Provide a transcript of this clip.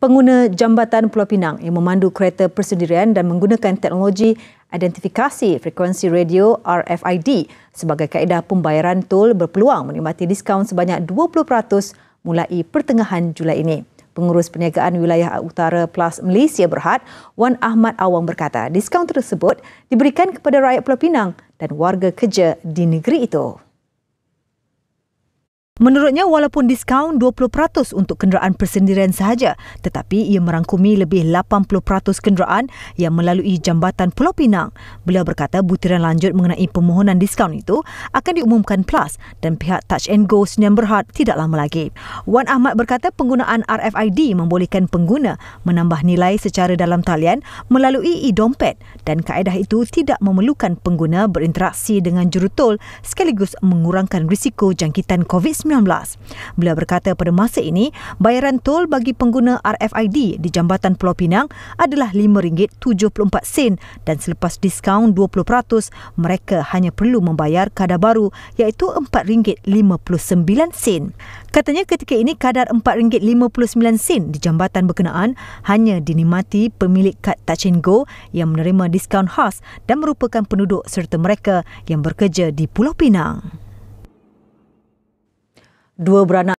pengguna jambatan Pulau Pinang yang memandu kereta persendirian dan menggunakan teknologi identifikasi frekuensi radio RFID sebagai kaedah pembayaran tol berpeluang menikmati diskaun sebanyak 20% mulai pertengahan Julai ini. Pengurus Perniagaan Wilayah Utara Plus Malaysia Berhad, Wan Ahmad Awang berkata, diskaun tersebut diberikan kepada rakyat Pulau Pinang dan warga kerja di negeri itu. Menurutnya, walaupun diskaun 20% untuk kenderaan persendirian sahaja, tetapi ia merangkumi lebih 80% kenderaan yang melalui jambatan Pulau Pinang. Beliau berkata butiran lanjut mengenai permohonan diskaun itu akan diumumkan PLUS dan pihak Touch and Go Senyum Berhad tidak lama lagi. Wan Ahmad berkata penggunaan RFID membolehkan pengguna menambah nilai secara dalam talian melalui e-dompet dan kaedah itu tidak memerlukan pengguna berinteraksi dengan jurutol sekaligus mengurangkan risiko jangkitan COVID-19. 19 Beliau berkata pada masa ini, bayaran tol bagi pengguna RFID di Jambatan Pulau Pinang adalah RM5.74 dan selepas diskaun 20%, mereka hanya perlu membayar kadar baru iaitu RM4.59. Katanya ketika ini kadar RM4.59 di jambatan berkenaan hanya dinikmati pemilik kad Touch and Go yang menerima diskaun khas dan merupakan penduduk serta mereka yang bekerja di Pulau Pinang dua beranak